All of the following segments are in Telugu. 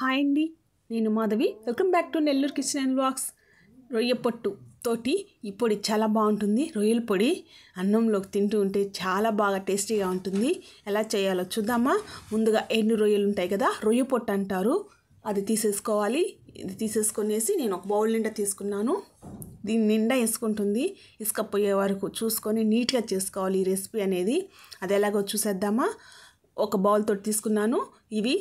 హాయ్ అండి నేను Madhavi welcome back to Nellore kitchen and blogs రొయ్య పొట్టు తోటి ఈ పొడి చాలా బాగుంటుంది రొయ్యల పొడి అన్నంలోకి తింటూ ఉంటే చాలా బాగా టేస్టీగా ఉంటుంది ఎలా చేయాలో చూద్దామా ముందుగా ఎన్ని రొయ్యలు ఉంటాయి కదా రొయ్య పొట్టు అంటారు అది తీసేసుకోవాలి ఇది తీసేసుకునేసి నేను ఒక బౌల్ నిండా తీసుకున్నాను దీని నిండా వేసుకుంటుంది ఇసుకపోయే వరకు చూసుకొని నీట్గా చేసుకోవాలి ఈ రెసిపీ అనేది అది ఎలాగో చూసేద్దామా ఒక బౌల్ తోటి తీసుకున్నాను ఇవి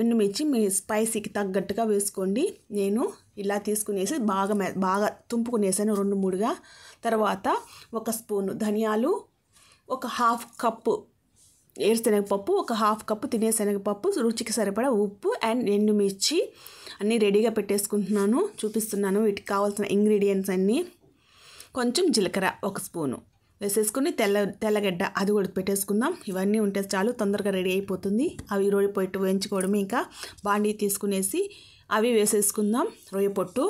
ఎండుమిర్చి మీ స్పైసీకి తగ్గట్టుగా వేసుకోండి నేను ఇలా తీసుకునేసి బాగా బాగా తుంపుకునేసాను రెండు మూడుగా తర్వాత ఒక స్పూను ధనియాలు ఒక హాఫ్ కప్పు ఏరుశనగపప్పు ఒక హాఫ్ కప్పు తినే శనగపప్పు రుచికి సరిపడా ఉప్పు అండ్ ఎండుమిర్చి అన్నీ రెడీగా పెట్టేసుకుంటున్నాను చూపిస్తున్నాను వీటికి కావాల్సిన ఇంగ్రీడియంట్స్ అన్నీ కొంచెం జీలకర్ర ఒక స్పూను వేసేసుకుని తెల్ల తెల్లగడ్డ అది కూడా పెట్టేసుకుందాం ఇవన్నీ ఉంటే చాలు తొందరగా రెడీ అయిపోతుంది అవి పొట్టు వేయించుకోవడం ఇంకా బాండీ తీసుకునేసి అవి వేసేసుకుందాం రొయ్య పొట్టు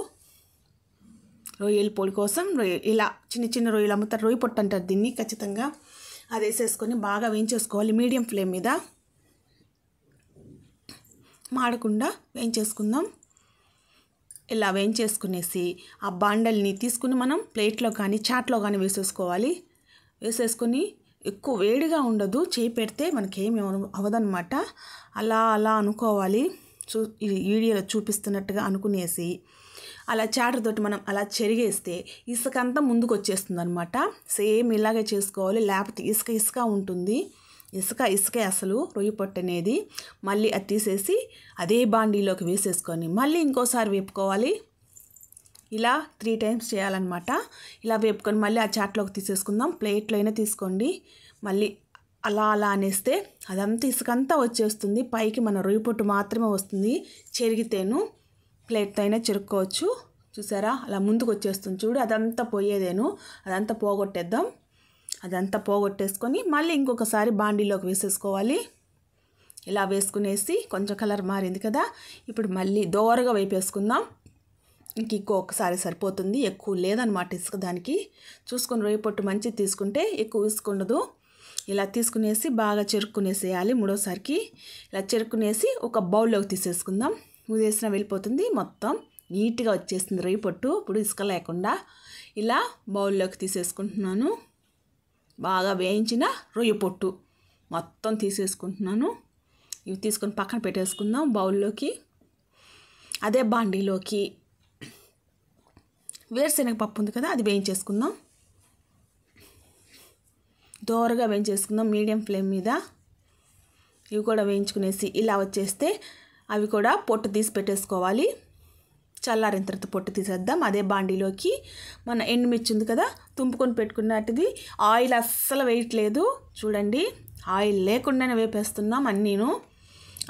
రొయ్యల పొడి కోసం రొయ్య ఇలా చిన్న చిన్న రొయ్యలు అమ్ముతారు రొయ్య పొట్టు అంటారు దీన్ని ఖచ్చితంగా అది వేసేసుకొని బాగా వేయించేసుకోవాలి మీడియం ఫ్లేమ్ మీద మాడకుండా వేయించేసుకుందాం ఇలా వేయించేసుకునేసి ఆ బాండల్ని తీసుకుని మనం ప్లేట్లో కానీ చాట్లో కానీ వేసేసుకోవాలి వేసేసుకొని ఎక్కువ వేడిగా ఉండదు చేయి పెడితే మనకేమి అవదనమాట అలా అలా అనుకోవాలి చూ వీడియోలో చూపిస్తున్నట్టుగా అనుకునేసి అలా చాటర్తోటి మనం అలా చెరిగేస్తే ఇసుక అంతా ముందుకు వచ్చేస్తుంది అనమాట సేమ్ ఇలాగే చేసుకోవాలి లేకపోతే ఇసుక ఇసుక ఉంటుంది ఇసుక ఇసుకే అసలు రొయ్యి పొట్టు అనేది మళ్ళీ అది తీసేసి అదే బాండీలోకి వేసేసుకొని మళ్ళీ ఇంకోసారి వేపుకోవాలి ఇలా త్రీ టైమ్స్ చేయాలన్నమాట ఇలా వేపుకొని మళ్ళీ ఆ చాట్లోకి తీసేసుకుందాం ప్లేట్లో అయినా తీసుకోండి మళ్ళీ అలా అలా అనేస్తే అదంతా ఇసుకంతా వచ్చేస్తుంది పైకి మన రొయ్యి పొట్టు మాత్రమే వస్తుంది చెరిగితేను ప్లేట్తో అయినా చెరుక్కోవచ్చు చూసారా అలా ముందుకు వచ్చేస్తుంది చూడు అదంతా పోయేదేను అదంతా పోగొట్టేద్దాం అదంతా పోగొట్టేసుకొని మళ్ళీ ఇంకొకసారి బాండీలోకి వేసేసుకోవాలి ఇలా వేసుకునేసి కొంచెం కలర్ మారింది కదా ఇప్పుడు మళ్ళీ దోరగా వేపేసుకుందాం ఇంక ఒకసారి సరిపోతుంది ఎక్కువ లేదనమాట ఇసుక దానికి చూసుకొని రొయ్య పొట్టు తీసుకుంటే ఎక్కువ ఇసుక ఉండదు ఇలా తీసుకునేసి బాగా చెరుక్కునేసేయాలి మూడోసారికి ఇలా చెరుక్కునేసి ఒక బౌల్లోకి తీసేసుకుందాం ఉదేసిన వెళ్ళిపోతుంది మొత్తం నీట్గా వచ్చేస్తుంది రొయ్య పొట్టు ఇప్పుడు ఇసుక లేకుండా ఇలా బౌల్లోకి తీసేసుకుంటున్నాను బాగా వేయించిన రొయ్య పొట్టు మొత్తం తీసేసుకుంటున్నాను ఇవి తీసుకొని పక్కన పెట్టేసుకుందాం బౌల్లోకి అదే బాండీలోకి వేరుశనగ పప్పు ఉంది కదా అది వేయించేసుకుందాం దోరగా వేయించేసుకుందాం మీడియం ఫ్లేమ్ మీద ఇవి కూడా వేయించుకునేసి ఇలా వచ్చేస్తే అవి కూడా పొట్టు తీసి పెట్టేసుకోవాలి చల్లారిన తర్వాత పొట్టు తీసేద్దాం అదే బాండీలోకి మన ఎండుమిర్చి ఉంది కదా తుంపుకొని పెట్టుకున్నట్టుది ఆయిల్ అస్సలు వేయట్లేదు చూడండి ఆయిల్ లేకుండానే వేపేస్తున్నాం అన్నీను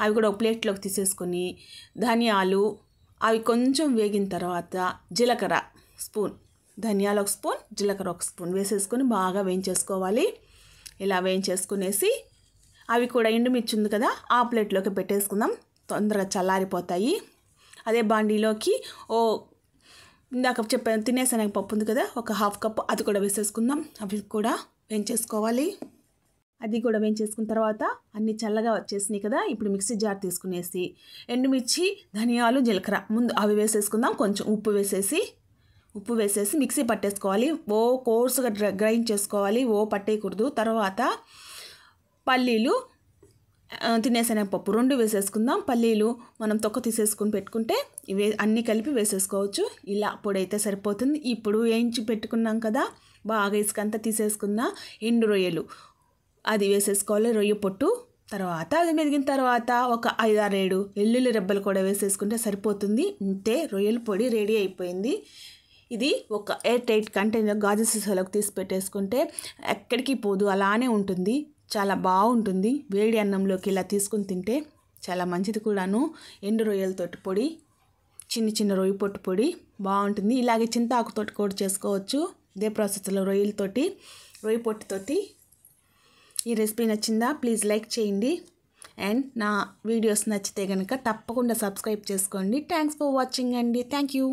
అవి కూడా ఒక ప్లేట్లోకి తీసేసుకొని ధనియాలు అవి కొంచెం వేగిన తర్వాత జీలకర్ర స్పూన్ ధనియాలు ఒక స్పూన్ జీలకర్ర ఒక స్పూన్ వేసేసుకొని బాగా వేయించేసుకోవాలి ఇలా వేయించేసుకునేసి అవి కూడా ఎండుమిర్చి ఉంది కదా ఆ ప్లేట్లోకి పెట్టేసుకుందాం తొందరగా చల్లారిపోతాయి అదే బాండీలోకి ఓ ఇందాక చెప్పాను తినేసనగ పప్పు ఉంది కదా ఒక హాఫ్ కప్ అది కూడా వేసేసుకుందాం అవి కూడా వేయించేసుకోవాలి అది కూడా వేయించేసుకున్న తర్వాత అన్నీ చల్లగా వచ్చేసినాయి కదా ఇప్పుడు మిక్సీ జార్ తీసుకునేసి ఎండుమిర్చి ధనియాలు జీలకర్ర ముందు అవి వేసేసుకుందాం కొంచెం ఉప్పు వేసేసి ఉప్పు వేసేసి మిక్సీ పట్టేసుకోవాలి ఓ కోర్సుగా గ్రైండ్ చేసుకోవాలి ఓ పట్టేయకూడదు తర్వాత పల్లీలు పప్పు రెండు వేసేసుకుందాం పల్లీలు మనం తొక్క తీసేసుకుని పెట్టుకుంటే ఇవే అన్నీ కలిపి వేసేసుకోవచ్చు ఇలా పొడైతే సరిపోతుంది ఇప్పుడు వేయించి పెట్టుకున్నాం కదా బాగా ఇసుక అంతా తీసేసుకుందాం ఎండు రొయ్యలు అది వేసేసుకోవాలి రొయ్య పొట్టు తర్వాత అది మెదిగిన తర్వాత ఒక ఏడు వెల్లుల్లి రెబ్బలు కూడా వేసేసుకుంటే సరిపోతుంది ఇంతే రొయ్యల పొడి రెడీ అయిపోయింది ఇది ఒక ఎయిర్ టైట్ కంటైనర్ గాజు సీసాలోకి తీసి పెట్టేసుకుంటే ఎక్కడికి పోదు అలానే ఉంటుంది చాలా బాగుంటుంది వేడి అన్నంలోకి ఇలా తీసుకుని తింటే చాలా మంచిది కూడాను ఎండు రొయ్యలతోటి పొడి చిన్న చిన్న రొయ్య పొట్టు పొడి బాగుంటుంది ఇలాగే చింతాకుతోటి కూడా చేసుకోవచ్చు ఇదే ప్రాసెస్లో రొయ్యలతోటి రొయ్య పొట్టుతోటి ఈ రెసిపీ నచ్చిందా ప్లీజ్ లైక్ చేయండి అండ్ నా వీడియోస్ నచ్చితే కనుక తప్పకుండా సబ్స్క్రైబ్ చేసుకోండి థ్యాంక్స్ ఫర్ వాచింగ్ అండి థ్యాంక్ యూ